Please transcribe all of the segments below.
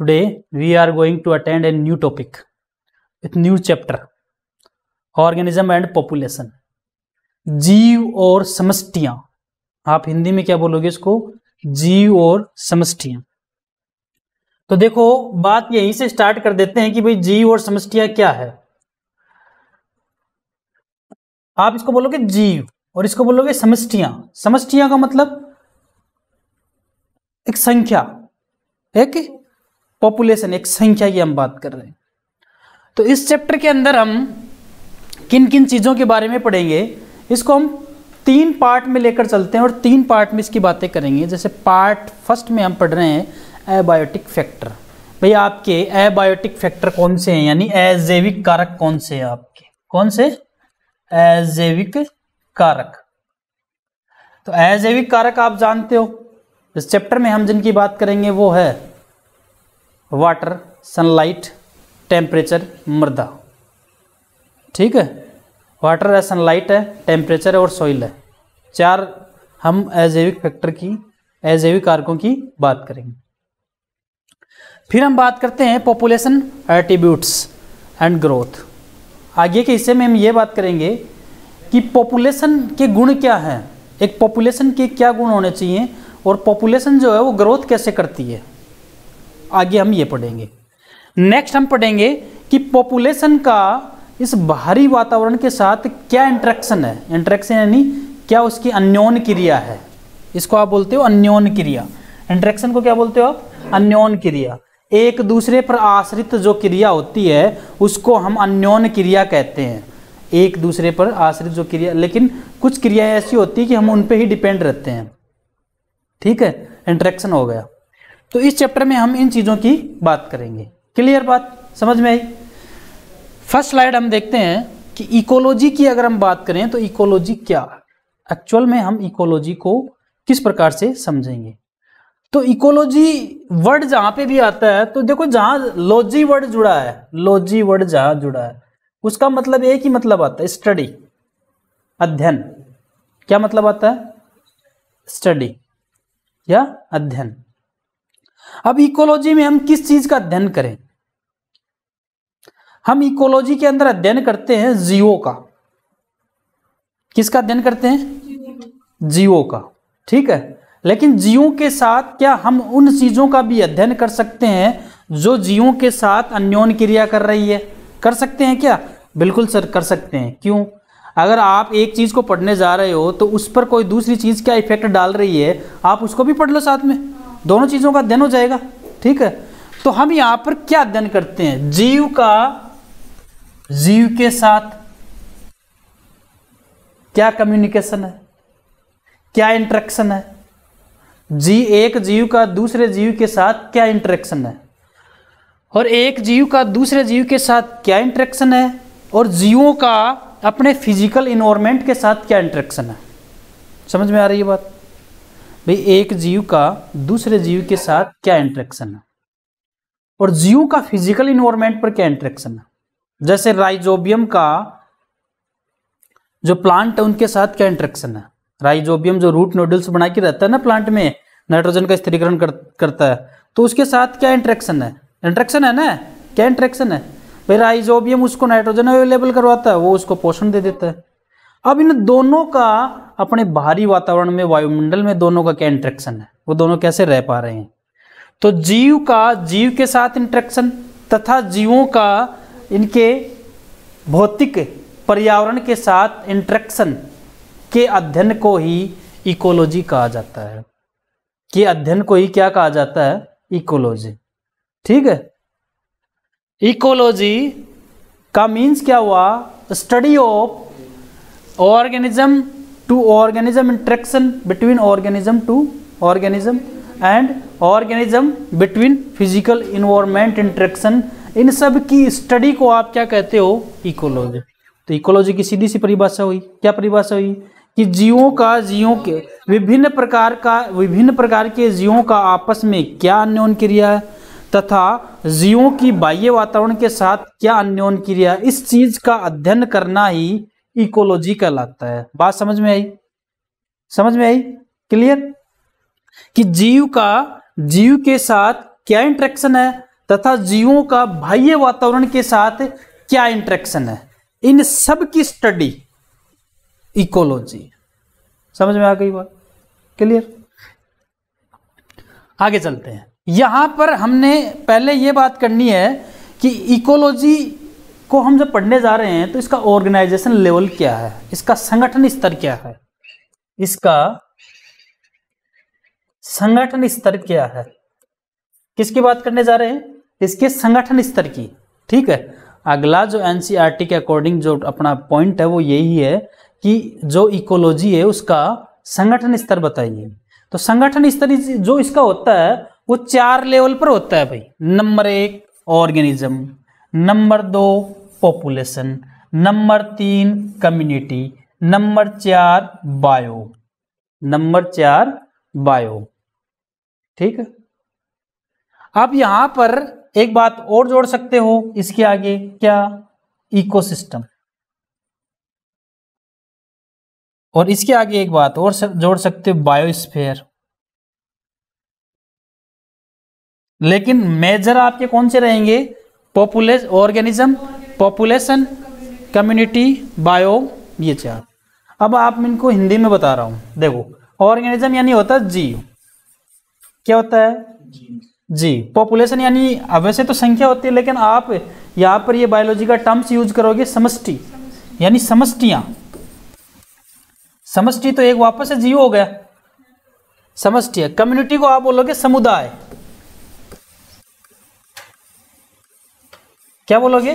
Today we are going to attend a new topic with new chapter organism and population. जीव और समस्टियां आप हिंदी में क्या बोलोगे इसको जीव और समस्टियां तो देखो बात यहीं से स्टार्ट कर देते हैं कि भाई जीव और समस्टियां क्या है आप इसको बोलोगे जीव और इसको बोलोगे समस्टियां समस्टियां का मतलब एक संख्या एक पॉपुलेशन एक संख्या की हम बात कर रहे हैं तो इस चैप्टर के अंदर हम किन किन चीज़ों के बारे में पढ़ेंगे इसको हम तीन पार्ट में लेकर चलते हैं और तीन पार्ट में इसकी बातें करेंगे जैसे पार्ट फर्स्ट में हम पढ़ रहे हैं एबायोटिक फैक्टर भैया आपके एबायोटिक फैक्टर कौन से हैं यानी अजैविक कारक कौन से हैं आपके कौन से अजैविक कारक तो अजैविक कारक आप जानते हो इस चैप्टर में हम जिनकी बात करेंगे वो है वाटर सनलाइट टेम्परेचर मृदा ठीक है वाटर है सनलाइट है टेम्परेचर है और सॉइल है चार हम अजैविक फैक्टर की अजैविक कारकों की बात करेंगे फिर हम बात करते हैं पॉपुलेशन एटीब्यूट्स एंड ग्रोथ आगे के हिस्से में हम ये बात करेंगे कि पॉपुलेशन के गुण क्या हैं एक पॉपुलेशन के क्या गुण होने चाहिए और पॉपुलेशन जो है वो ग्रोथ कैसे करती है आगे हम ये पढ़ेंगे नेक्स्ट हम पढ़ेंगे कि पॉपुलेशन का इस बाहरी वातावरण के साथ क्या इंट्रैक्शन है इंट्रैक्शन यानी क्या उसकी अन्योन क्रिया है इसको आप बोलते हो अन्योन क्रिया इंट्रैक्शन को क्या बोलते हो आप अन्योन क्रिया एक दूसरे पर आश्रित जो क्रिया होती है उसको हम अन्योन क्रिया कहते हैं एक दूसरे पर आश्रित जो क्रिया लेकिन कुछ क्रियाएं ऐसी होती है कि हम उन पर ही डिपेंड रहते हैं ठीक है इंट्रैक्शन हो गया तो इस चैप्टर में हम इन चीज़ों की बात करेंगे क्लियर बात समझ में आई फर्स्ट स्लाइड हम देखते हैं कि इकोलॉजी की अगर हम बात करें तो इकोलॉजी क्या एक्चुअल में हम इकोलॉजी को किस प्रकार से समझेंगे तो इकोलॉजी वर्ड जहां पे भी आता है तो देखो जहां लॉजी वर्ड जुड़ा है लॉजी वर्ड जहां जुड़ा है उसका मतलब एक ही मतलब आता है स्टडी अध्ययन क्या मतलब आता है स्टडी या अध्ययन अब इकोलॉजी में हम किस चीज का अध्ययन करें हम इकोलॉजी के अंदर अध्ययन करते हैं जीवो का किसका अध्ययन करते हैं जीवो का ठीक है लेकिन जीवों के साथ क्या हम उन चीजों का भी अध्ययन कर सकते हैं जो जीवों के साथ अन्योन क्रिया कर रही है कर सकते हैं क्या बिल्कुल सर कर सकते हैं क्यों अगर आप एक चीज़ को पढ़ने जा रहे हो तो उस पर कोई दूसरी चीज़ क्या इफेक्ट डाल रही है आप उसको भी पढ़ लो साथ में दोनों चीज़ों का अध्ययन हो जाएगा ठीक है तो हम यहाँ पर क्या अध्ययन करते हैं जीव का जीव के साथ क्या कम्युनिकेशन है क्या इंट्रैक्शन है जी एक जीव का दूसरे जीव के साथ क्या इंट्रैक्शन है और एक जीव का दूसरे जीव के साथ क्या इंट्रैक्शन है और जीवों का अपने फिजिकल इन्वायरमेंट के साथ क्या इंट्रैक्शन है समझ में आ रही है बात भाई एक जीव का दूसरे जीव के साथ क्या इंट्रैक्शन है और जीव का फिजिकल इन्वायरमेंट पर क्या इंट्रैक्शन है जैसे राइजोबियम का जो प्लांट है उनके साथ क्या इंट्रैक्शन है राइजोबियम जो रूट नोडल्स बना के रहता है ना प्लांट में नाइट्रोजन का स्थिरीकरण कर, करता है तो उसके साथ क्या इंट्रैक्शन है इंट्रैक्शन है ना क्या इंट्रैक्शन है भाई राइजोबियम उसको नाइट्रोजन अवेलेबल करवाता है वो उसको पोषण दे देता है अब इन दोनों का अपने बाहरी वातावरण में वायुमंडल में दोनों का क्या इंट्रैक्शन है वो दोनों कैसे रह पा रहे हैं तो जीव का जीव के साथ इंट्रैक्शन तथा जीवों का इनके भौतिक पर्यावरण के साथ इंट्रैक्शन के अध्ययन को ही इकोलॉजी कहा जाता है कि अध्ययन को ही क्या कहा जाता है इकोलॉजी ठीक है इकोलॉजी का मीन्स क्या हुआ study of organism to organism interaction between organism to organism and organism between physical environment interaction इन सब की स्टडी को आप क्या कहते हो इकोलॉजी तो इकोलॉजी की सीधी सी परिभाषा हुई क्या परिभाषा हुई कि जीवों का जीवों के विभिन्न प्रकार का विभिन्न प्रकार के जीवों का आपस में क्या अन्योन क्रिया है तथा जीवों की बाह्य वातावरण के साथ क्या अन्योन क्रिया इस चीज का अध्ययन करना ही इकोलॉजी कहलाता है बात समझ में आई समझ में आई क्लियर कि जीव का जीव के साथ क्या इंट्रैक्शन है तथा जीवों का बाह्य वातावरण के साथ क्या इंट्रैक्शन है इन सब की स्टडी इकोलॉजी समझ में आ गई बात क्लियर आगे चलते हैं यहां पर हमने पहले यह बात करनी है कि इकोलॉजी को हम जब पढ़ने जा रहे हैं तो इसका ऑर्गेनाइजेशन लेवल क्या है इसका संगठन स्तर क्या है इसका संगठन स्तर क्या है किसकी बात करने जा रहे हैं इसके संगठन स्तर की ठीक है अगला जो एनसीईआरटी e के अकॉर्डिंग जो अपना पॉइंट है वो यही है कि जो इकोलॉजी है उसका संगठन स्तर बताइए तो संगठन स्तर जो इसका होता है वो चार लेवल पर होता है भाई नंबर एक ऑर्गेनिज्म नंबर दो पॉपुलेशन नंबर तीन कम्युनिटी नंबर चार बायो नंबर चार बायो ठीक है आप यहां पर एक बात और जोड़ सकते हो इसके आगे क्या इकोसिस्टम और इसके आगे एक बात और जोड़ सकते हो बायोस्फेयर लेकिन मेजर आपके कौन से रहेंगे populace organism population community bio ये चार अब आप इनको हिंदी में बता रहा हूं देखो ऑर्गेनिज्म यानी होता है जीव क्या होता है जी पॉपुलेशन यानी वैसे तो संख्या होती है लेकिन आप यहाँ पर ये बायोलॉजी का टर्म्स यूज करोगे समष्टि यानी समष्टियाँ समष्टि तो एक वापस से जीव हो गया समष्टि कम्युनिटी को आप बोलोगे समुदाय क्या बोलोगे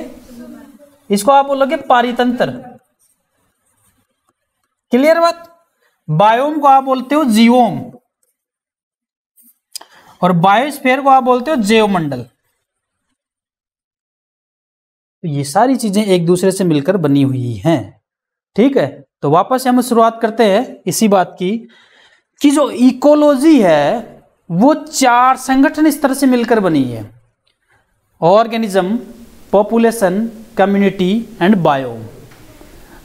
इसको आप बोलोगे पारितंत्र क्लियर बात बायोम को आप बोलते हो जीवोम और बायोस्फेयर को आप बोलते हो जेवमंडल तो ये सारी चीजें एक दूसरे से मिलकर बनी हुई हैं ठीक है तो वापस हम शुरुआत करते हैं इसी बात की कि जो इकोलॉजी है वो चार संगठन स्तर से मिलकर बनी है organism population community and bio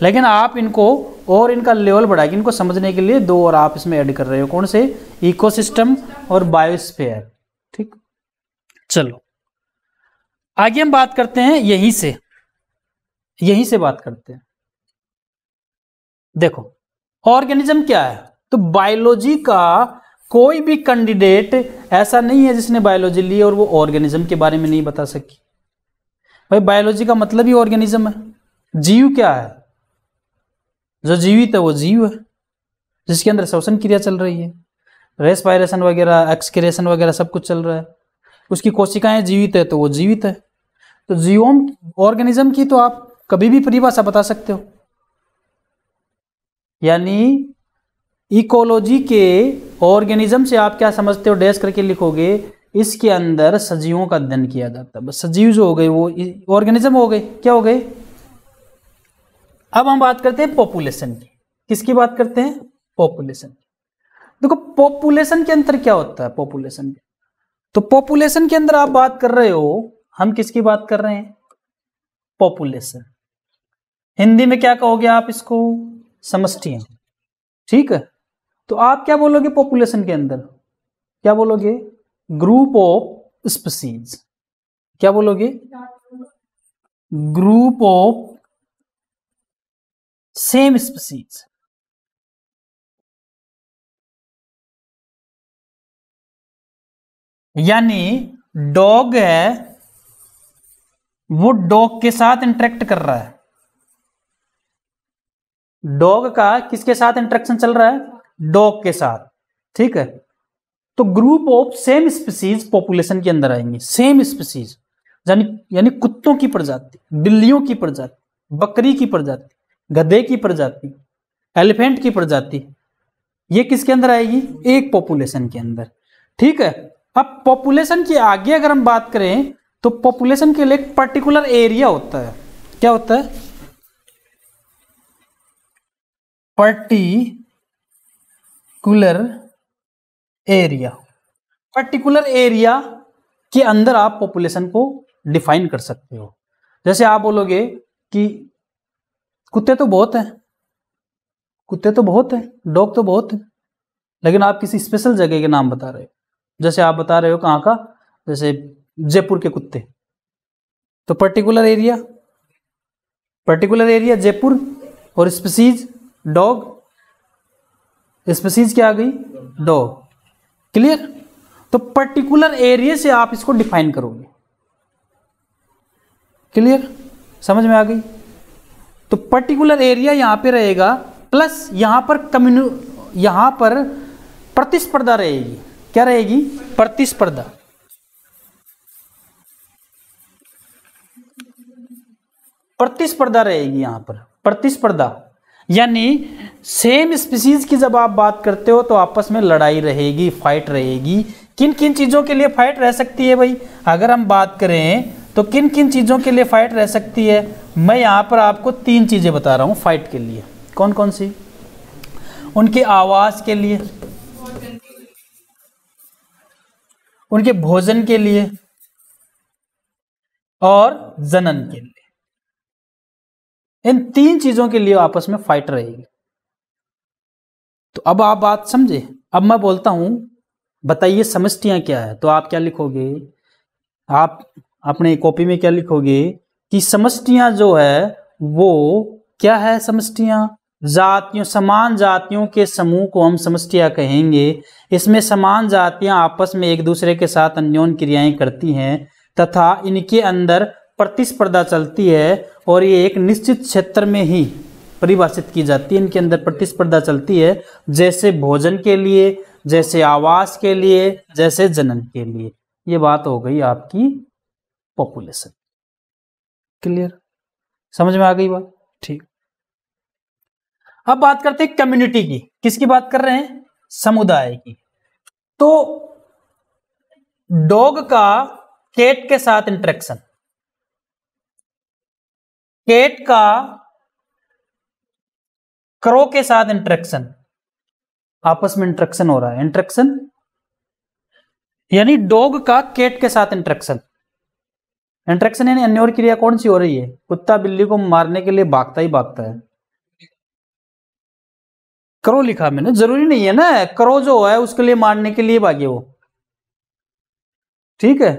लेकिन आप इनको और इनका लेवल बढ़ा इनको समझने के लिए दो और आप इसमें ऐड कर रहे हो कौन से इकोसिस्टम और बायोस्फेयर ठीक चलो आगे हम बात करते हैं यहीं से यहीं से बात करते हैं देखो ऑर्गेनिज्म क्या है तो बायोलॉजी का कोई भी कैंडिडेट ऐसा नहीं है जिसने बायोलॉजी ली और वो ऑर्गेनिज्म के बारे में नहीं बता सकी भाई बायोलॉजी का मतलब ही ऑर्गेनिज्म है जीव क्या है जो जीवित है वो जीव है जिसके अंदर श्वसन क्रिया चल रही है रेस्पायरेशन वगैरह एक्सक्रेशन वगैरह सब कुछ चल रहा है उसकी कोशिकाएं जीवित है तो वो जीवित है तो जीवोम ऑर्गेनिज्म की तो आप कभी भी परिभाषा बता सकते हो यानी इकोलॉजी के ऑर्गेनिज्म से आप क्या समझते हो डैश करके लिखोगे इसके अंदर सजीवों का अध्ययन किया जाता है सजीव जो हो गए वो ऑर्गेनिज्म हो गए क्या हो गए अब हम बात करते हैं पॉपुलेशन की किसकी बात करते हैं पॉपुलेशन देखो पॉपुलेशन के अंदर क्या होता है पॉपुलेशन के तो पॉपुलेशन के अंदर आप बात कर रहे हो हम किसकी बात कर रहे हैं पॉपुलेशन हिंदी में क्या कहोगे आप इसको समष्टि ठीक है तो आप क्या बोलोगे पॉपुलेशन के अंदर क्या बोलोगे ग्रुप ऑफ स्पीसीज क्या बोलोगे ग्रुप ऑफ सेम स्पीसीज यानी डॉग है वो डॉग के साथ इंटरेक्ट कर रहा है डॉग का किसके साथ इंटरेक्शन चल रहा है डॉग के साथ ठीक है तो group of same species population के अंदर आएंगे सेम स्पीसीज यानी यानी कुत्तों की प्रजाति बिल्लियों की प्रजाति बकरी की प्रजाति गधे की प्रजाति एलिफेंट की प्रजाति ये किसके अंदर आएगी एक पॉपुलेशन के अंदर ठीक है अब पॉपुलेशन के आगे अगर हम बात करें तो पॉपुलेशन के लिए एक पर्टिकुलर एरिया होता है क्या होता है पर्टिकुलर एरिया पर्टिकुलर एरिया के अंदर आप पॉपुलेशन को डिफाइन कर सकते हो जैसे आप बोलोगे कि कुत्ते तो बहुत हैं कुत्ते तो बहुत हैं डॉग तो बहुत हैं लेकिन आप किसी स्पेशल जगह के नाम बता रहे हो जैसे आप बता रहे हो कहाँ का जैसे जयपुर के कुत्ते तो particular area particular area Jaipur और स्पेसीज डॉग स्पेसीज क्या आ गई डॉग क्लियर तो पर्टिकुलर एरिया से आप इसको डिफाइन करोगे क्लियर समझ में आ गई तो पर्टिकुलर एरिया यहां पे रहेगा प्लस यहां पर कम्युनि यहां पर प्रतिस्पर्धा रहेगी क्या रहेगी प्रतिस्पर्धा प्रतिस्पर्धा रहेगी यहां पर प्रतिस्पर्धा यानी सेम स्पीसीज की जब आप बात करते हो तो आपस में लड़ाई रहेगी फाइट रहेगी किन किन चीज़ों के लिए फाइट रह सकती है भाई अगर हम बात करें तो किन किन चीज़ों के लिए फाइट रह सकती है मैं यहाँ पर आपको तीन चीज़ें बता रहा हूँ फाइट के लिए कौन कौन सी उनके आवास के लिए उनके भोजन के लिए और जनन के लिए इन तीन चीजों के लिए आपस में फाइट रहेगी तो अब आप बात समझे अब मैं बोलता हूं बताइए समष्टियां क्या है तो आप क्या लिखोगे आप अपने कॉपी में क्या लिखोगे कि समष्टियां जो है वो क्या है समष्टियां जातियों समान जातियों के समूह को हम समष्टिया कहेंगे इसमें समान जातियां आपस में एक दूसरे के साथ अन्योन क्रियाएं करती हैं तथा इनके अंदर प्रतिस्पर्धा चलती है और ये एक निश्चित क्षेत्र में ही परिभाषित की जाती है इनके अंदर प्रतिस्पर्धा चलती है जैसे भोजन के लिए जैसे आवास के लिए जैसे जनन के लिए ये बात हो गई आपकी पॉपुलेशन क्लियर समझ में आ गई बात ठीक अब बात करते हैं कम्युनिटी की किसकी बात कर रहे हैं समुदाय की तो डॉग का कैट के साथ इंट्रेक्शन केट का क्रो के साथ इंट्रेक्शन आपस में इंट्रेक्शन हो रहा है इंट्रेक्शन यानी डॉग का केट के साथ इंट्रेक्शन इंट्रैक्शन यानी और क्रिया कौन सी हो रही है कुत्ता बिल्ली को मारने के लिए भागता ही भागता है करो लिखा मैंने जरूरी नहीं है ना करो जो है उसके लिए मारने के लिए भागे वो ठीक है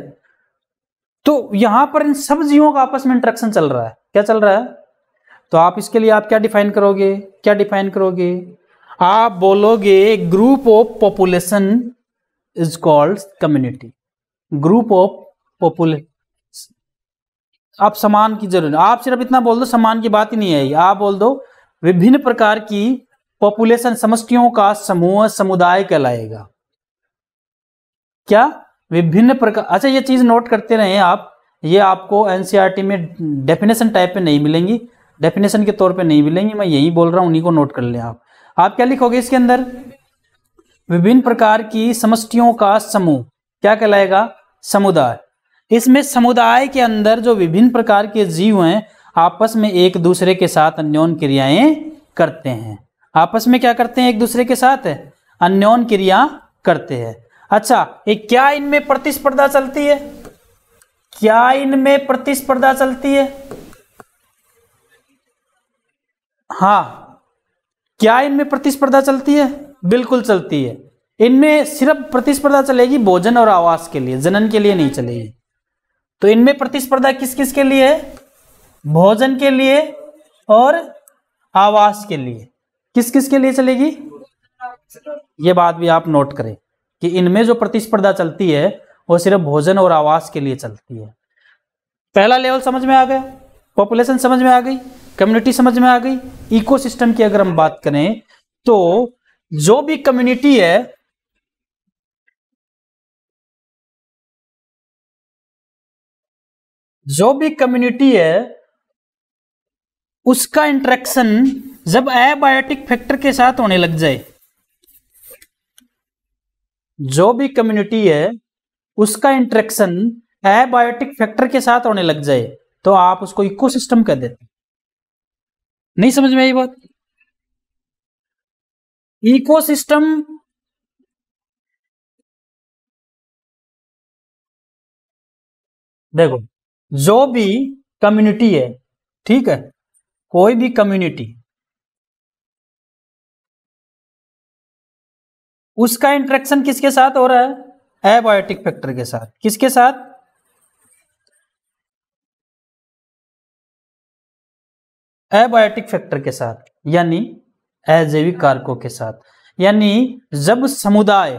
तो यहां पर इन सब जीवों का आपस में इंट्रेक्शन चल रहा है क्या चल रहा है तो आप इसके लिए आप क्या डिफाइन करोगे क्या डिफाइन करोगे आप बोलोगे group of population is called community group of population आप समान की जरूरत आप सिर्फ इतना बोल दो समान की बात ही नहीं है आप बोल दो विभिन्न प्रकार की पॉपुलेशन समस्टियों का समूह समुदाय कहलाएगा क्या विभिन्न प्रकार अच्छा ये चीज नोट करते रहे आप ये आपको एन e में डेफिनेशन टाइप पे नहीं मिलेंगी डेफिनेशन के तौर पे नहीं मिलेंगी मैं यही बोल रहा हूँ उन्हीं को नोट कर लें आप आप क्या लिखोगे इसके अंदर विभिन्न प्रकार की समष्टियों का समूह क्या कहलाएगा समुदाय इसमें समुदाय के अंदर जो विभिन्न प्रकार के जीव हैं आपस में एक दूसरे के साथ अन्योन क्रियाएं करते हैं आपस में क्या करते हैं एक दूसरे के साथ अन्योन क्रिया करते हैं अच्छा ये क्या इनमें प्रतिस्पर्धा चलती है क्या इनमें प्रतिस्पर्धा चलती है हाँ क्या इनमें प्रतिस्पर्धा चलती है बिल्कुल चलती है इनमें सिर्फ प्रतिस्पर्धा चलेगी भोजन और आवास के लिए जनन के लिए नहीं चलेगी तो इनमें प्रतिस्पर्धा किस किस के लिए है भोजन के लिए और आवास के लिए किस किस के लिए चलेगी ये बात भी आप नोट करें कि इनमें जो प्रतिस्पर्धा चलती है वो सिर्फ भोजन और आवास के लिए चलती है पहला लेवल समझ में आ गया पॉपुलेशन समझ में आ गई कम्युनिटी समझ में आ गई इकोसिस्टम की अगर हम बात करें तो जो भी कम्युनिटी है जो भी कम्युनिटी है उसका इंट्रैक्शन जब एबायोटिक फैक्टर के साथ होने लग जाए जो भी कम्युनिटी है उसका इंट्रेक्शन एबायोटिक फैक्टर के साथ होने लग जाए तो आप उसको इकोसिस्टम कह देते नहीं समझ में आई बात इकोसिस्टम देखो जो भी कम्युनिटी है ठीक है कोई भी कम्युनिटी उसका इंट्रेक्शन किसके साथ हो रहा है एबायोटिक फैक्टर के साथ किसके साथ एबायोटिक फैक्टर के साथ यानी अजैविक कारकों के साथ यानी जब समुदाय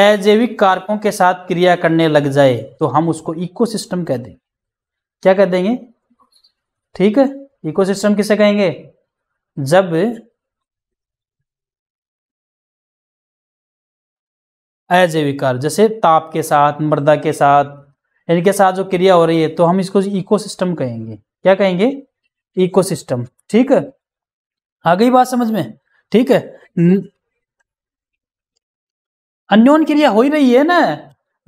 अजैविक कारकों के साथ क्रिया करने लग जाए तो हम उसको इकोसिस्टम कह देंगे क्या कह देंगे ठीक है इकोसिस्टम किसे कहेंगे जब अजैविकार जैसे ताप के साथ मृदा के साथ इनके साथ जो क्रिया हो रही है तो हम इसको इकोसिस्टम कहेंगे क्या कहेंगे इकोसिस्टम ठीक है आ गई बात समझ में ठीक है अन्योन क्रिया हो ही रही है ना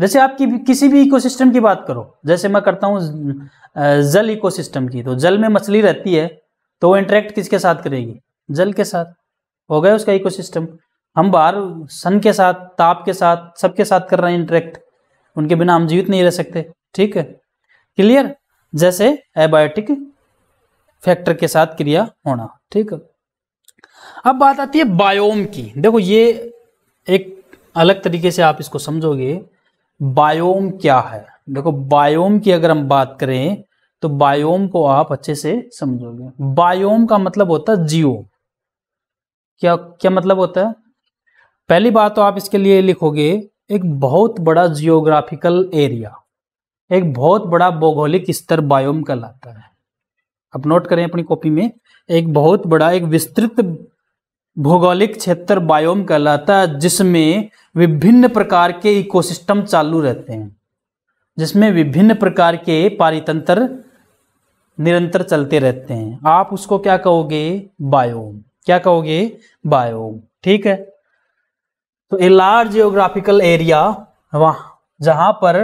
जैसे आपकी किसी भी इकोसिस्टम की बात करो जैसे मैं करता हूँ जल इकोसिस्टम की तो जल में मछली रहती है तो वो इंटरेक्ट किसके साथ करेगी जल के साथ हो गया उसका इकोसिस्टम हम बाहर सन के साथ ताप के साथ सबके साथ कर रहे हैं इंटरेक्ट उनके बिना हम जीवित नहीं रह सकते ठीक है क्लियर जैसे एबायोटिक फैक्टर के साथ क्रिया होना ठीक अब बात आती है बायोम की देखो ये एक अलग तरीके से आप इसको समझोगे बायोम क्या है देखो बायोम की अगर हम बात करें तो बायोम को आप अच्छे से समझोगे बायोम का मतलब होता है जियो क्या क्या मतलब होता है पहली बात तो आप इसके लिए लिखोगे एक बहुत बड़ा जियोग्राफिकल एरिया एक बहुत बड़ा भौगोलिक स्तर बायोम कहलाता है अब नोट करें अपनी कॉपी में एक बहुत बड़ा एक विस्तृत भौगोलिक क्षेत्र बायोम कहलाता है जिसमें विभिन्न प्रकार के इकोसिस्टम चालू रहते हैं जिसमें विभिन्न प्रकार के पारितंत्र निरंतर चलते रहते हैं आप उसको क्या कहोगे बायोम क्या कहोगे बायोम ठीक है तो ए लार्ज जियोग्राफिकल एरिया वहाँ जहाँ पर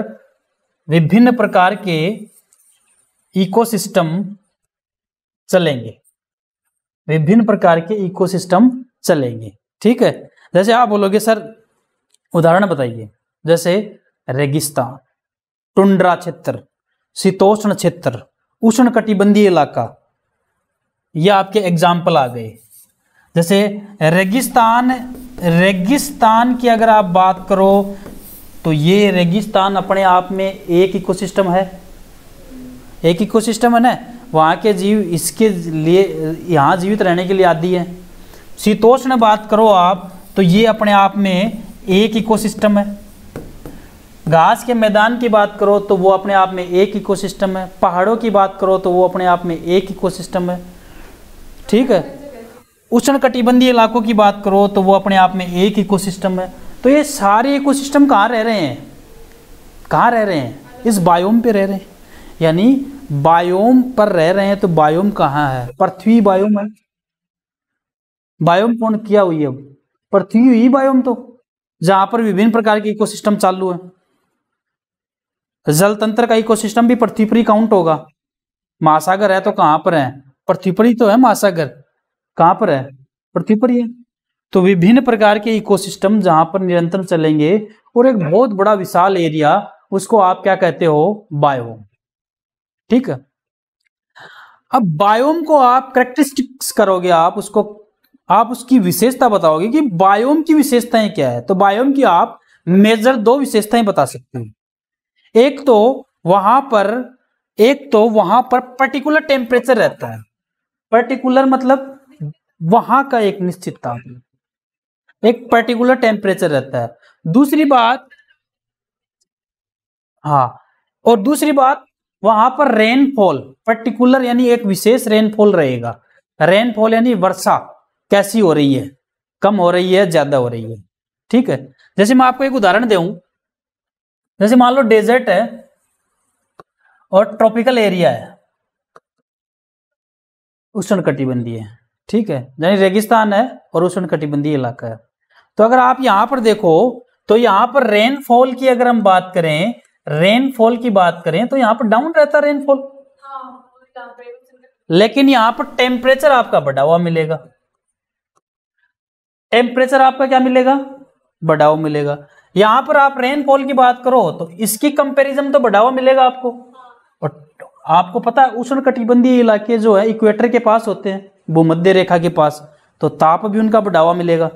विभिन्न प्रकार के इकोसिस्टम चलेंगे विभिन्न प्रकार के इकोसिस्टम चलेंगे ठीक है जैसे आप बोलोगे सर उदाहरण बताइए जैसे रेगिस्तान टुंड्रा क्षेत्र शीतोष्ण क्षेत्र उष्ण कटिबंधीय इलाका ये आपके एग्जाम्पल आ गए जैसे रेगिस्तान रेगिस्तान की अगर आप बात करो तो ये रेगिस्तान अपने आप में एक इकोसिस्टम है एक इकोसिस्टम है ना वहाँ के जीव इसके लिए यहाँ जीवित रहने के लिए आदि है शीतोष्ण बात करो आप तो ये अपने आप में एक इकोसिस्टम है घास के मैदान की बात करो तो वो अपने आप में एक इकोसिस्टम है पहाड़ों की बात करो तो वो अपने आप में एक इकोसिस्टम है ठीक है उष्ण कटिबंधीय इलाकों की बात करो तो वो अपने आप में एक इकोसिस्टम है तो ये सारे इकोसिस्टम कहाँ रह रहे हैं कहाँ रह रहे हैं इस बायोम पे रह रहे हैं यानी बायोम पर रह रहे हैं तो बायोम कहाँ है पृथ्वी बायोम है बायोम कौन किया हुई है पृथ्वी ही बायोम तो जहां पर विभिन्न प्रकार के इकोसिस्टम चालू है जल तंत्र का इकोसिस्टम भी पृथ्वी पर ही काउंट होगा महासागर है तो कहां पर है पृथ्वी पर ही तो है महासागर कहाँ पर है पृथ्वी पर ही है तो विभिन्न प्रकार के इकोसिस्टम जहां पर निरंतर चलेंगे और एक बहुत बड़ा विशाल एरिया उसको आप क्या कहते हो बायोम ठीक है अब बायोम को आप करेक्टरिस्टिक्स करोगे आप उसको आप उसकी विशेषता बताओगे कि बायोम की विशेषताएं क्या है तो बायोम की आप मेजर दो विशेषताएं बता सकते हो एक तो वहां पर एक तो वहां पर पर्टिकुलर टेम्परेचर रहता है पर्टिकुलर मतलब वहां का एक निश्चित तापमान एक पर्टिकुलर टेम्परेचर रहता है दूसरी बात हाँ और दूसरी बात वहां पर रेनफॉल पर्टिकुलर यानी एक विशेष रेनफॉल रहेगा रेनफॉल यानी वर्षा कैसी हो रही है कम हो रही है ज्यादा हो रही है ठीक है जैसे मैं आपको एक उदाहरण देऊं जैसे मान लो डेजर्ट है और ट्रॉपिकल एरिया है उष्ण कटिबंधीय है ठीक है यानी रेगिस्तान है और उष्ण कटिबंधीय इलाका है तो अगर आप यहां पर देखो तो यहां पर रेनफॉल की अगर हम बात करें रेनफॉल की बात करें तो यहां पर डाउन रहता हाँ, रेनफॉल लेकिन यहाँ पर टेम्परेचर आपका बढ़ा हुआ मिलेगा टेम्परेचर आपका क्या मिलेगा बढ़ाव मिलेगा यहां पर आप रेनफॉल की बात करो तो इसकी कंपैरिजन तो बढ़ावा मिलेगा आपको हाँ। और आपको पता है उष्ण कटिबंधीय इलाके जो है इक्वेटर के पास होते हैं मध्य रेखा के पास तो ताप भी उनका बढ़ावा मिलेगा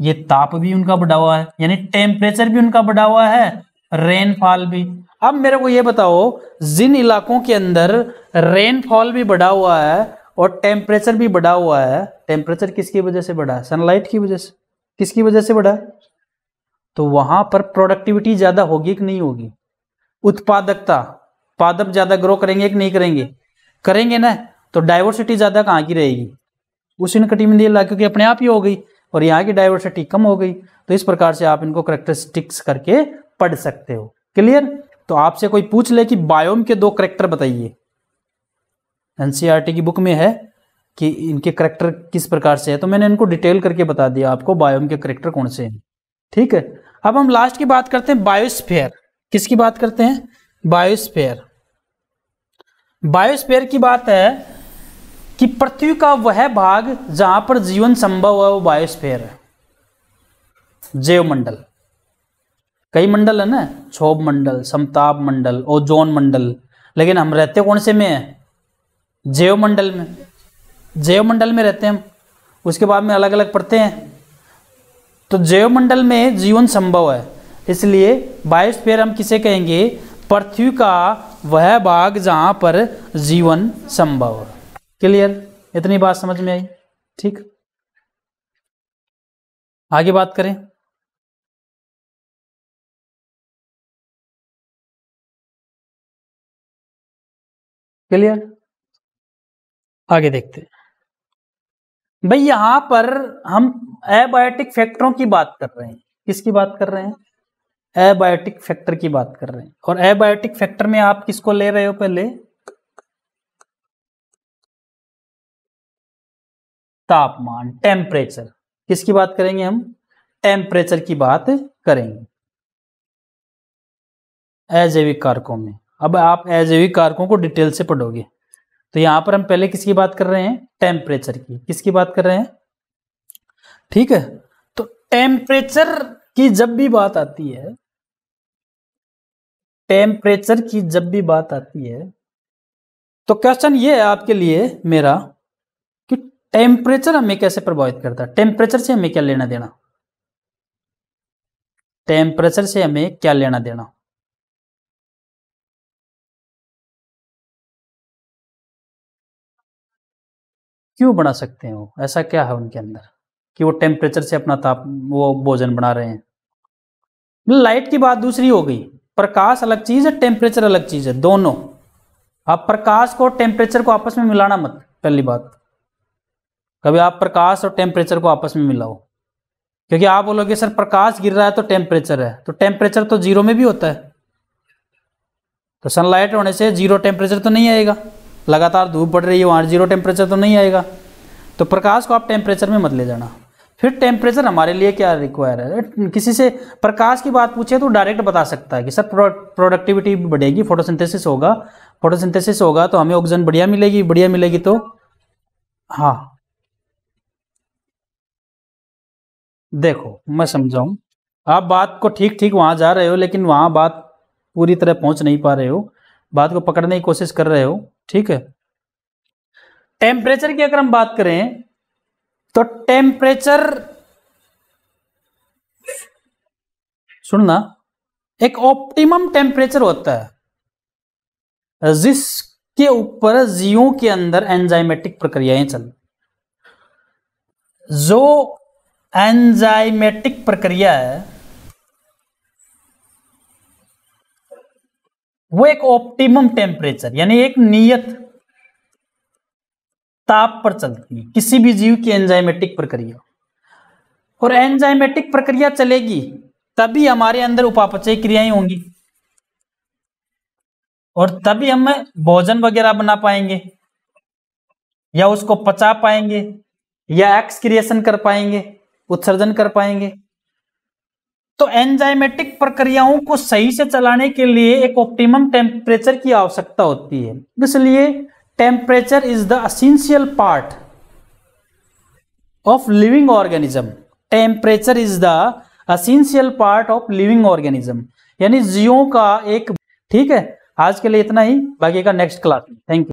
ये ताप भी उनका बढ़ावा है यानी टेम्परेचर भी उनका बढ़ावा है रेनफॉल भी अब मेरे को ये बताओ जिन इलाकों के अंदर रेनफॉल भी बढ़ा हुआ है और टेम्परेचर भी बढ़ा हुआ है टेम्परेचर किसकी वजह से बढ़ा है सनलाइट की वजह से किसकी वजह से बढ़ा है तो वहां पर प्रोडक्टिविटी ज्यादा होगी कि नहीं होगी उत्पादकता पादप ज्यादा ग्रो करेंगे कि नहीं करेंगे करेंगे ना तो डाइवर्सिटी ज़्यादा कहाँ की रहेगी उष्ण कटिबंधीय इलाकों की अपने आप ही हो गई और यहाँ की डाइवर्सिटी कम हो गई तो इस प्रकार से आप इनको करेक्टरिस्टिक्स करके पढ़ सकते हो क्लियर तो आपसे कोई पूछ ले कि बायोम के दो करेक्टर बताइए एनसीईआरटी e की बुक में है कि इनके करेक्टर किस प्रकार से है तो मैंने इनको डिटेल करके बता दिया आपको बायोम के करेक्टर कौन से हैं ठीक है अब हम लास्ट की बात करते हैं बायोस्फेयर किसकी बात करते हैं बायोस्फेयर बायोस्फेयर की बात है कि पृथ्वी का वह भाग जहां पर जीवन संभव है वो बायोस्फेयर है जैव मंडल कई मंडल है ना क्षोभ मंडल समताप मंडल ओजोन मंडल लेकिन हम रहते कौन से में है जैव मंडल में जैव मंडल में रहते हैं हम उसके बाद में अलग अलग पढ़ते हैं तो जैव मंडल में जीवन संभव है इसलिए बायोस्फेयर हम किसे कहेंगे पृथ्वी का वह भाग जहां पर जीवन संभव है क्लियर इतनी बात समझ में आई ठीक आगे बात करें क्लियर आगे देखते हैं भाई यहां पर हम एबायोटिक फैक्टरों की बात कर रहे हैं किसकी बात कर रहे हैं एबायोटिक फैक्टर की बात कर रहे हैं और एबायोटिक फैक्टर में आप किसको ले रहे हो पहले तापमान टेम्परेचर किसकी बात करेंगे हम टेम्परेचर की बात करेंगे अजैविक कारकों में अब आप अजैविक कारकों को डिटेल से पढ़ोगे तो यहां पर हम पहले किसकी बात कर रहे हैं टेम्परेचर की किसकी बात कर रहे हैं ठीक है तो टेम्परेचर की जब भी बात आती है टेम्परेचर की जब भी बात आती है तो क्वेश्चन ये है आपके लिए मेरा टेम्परेचर हमें कैसे प्रभावित करता है टेम्परेचर से हमें क्या लेना देना टेम्परेचर से हमें क्या लेना देना क्यों बना सकते हैं वो ऐसा क्या है उनके अंदर कि वो टेम्परेचर से अपना ताप वो भोजन बना रहे हैं लाइट की बात दूसरी हो गई प्रकाश अलग चीज है टेम्परेचर अलग चीज है दोनों आप प्रकाश को टेम्परेचर को आपस में मिलाना मत पहली बात कभी आप प्रकाश और टेम्परेचर को आपस में मिलाओ क्योंकि आप बोलोगे सर प्रकाश गिर रहा है तो टेम्परेचर है तो टेम्परेचर तो जीरो में भी होता है तो सनलाइट होने से जीरो टेम्परेचर तो नहीं आएगा लगातार धूप बढ़ रही है वहाँ जीरो टेम्परेचर तो नहीं आएगा तो प्रकाश को आप टेम्परेचर में मत ले जाना फिर टेम्परेचर हमारे लिए क्या रिक्वायर है किसी से प्रकाश की बात पूछे तो डायरेक्ट बता सकता है कि सर प्रोडक्टिविटी बढ़ेगी फोटोसिंथेसिस होगा फोटोसिंथेसिस होगा तो हमें ऑक्सीजन बढ़िया मिलेगी बढ़िया मिलेगी तो हाँ देखो मैं समझाऊं आप बात को ठीक ठीक वहां जा रहे हो लेकिन वहां बात पूरी तरह पहुंच नहीं पा रहे हो बात को पकड़ने की कोशिश कर रहे हो ठीक है टेम्परेचर की अगर हम बात करें तो टेम्परेचर सुनना एक ऑप्टिमम टेम्परेचर होता है जिसके ऊपर जीवों के अंदर एंजाइमेटिक प्रक्रियाएं चल जो एंजाइमेटिक प्रक्रिया है वो एक ऑप्टिमम टेम्परेचर यानी एक नियत ताप पर चलती है किसी भी जीव की एंजाइमेटिक प्रक्रिया और एंजाइमेटिक प्रक्रिया चलेगी तभी हमारे अंदर उपापचय क्रियाएं होंगी और तभी हम भोजन वगैरह बना पाएंगे या उसको पचा पाएंगे या एक्स क्रिएशन कर पाएंगे उत्सर्जन कर पाएंगे तो एंजाइमेटिक प्रक्रियाओं को सही से चलाने के लिए एक ऑप्टिमम टेम्परेचर की आवश्यकता होती है इसलिए temperature is the essential part of living organism temperature is the essential part of living organism यानी जियो का एक ठीक है आज के लिए इतना ही बाकी का नेक्स्ट क्लास थैंक यू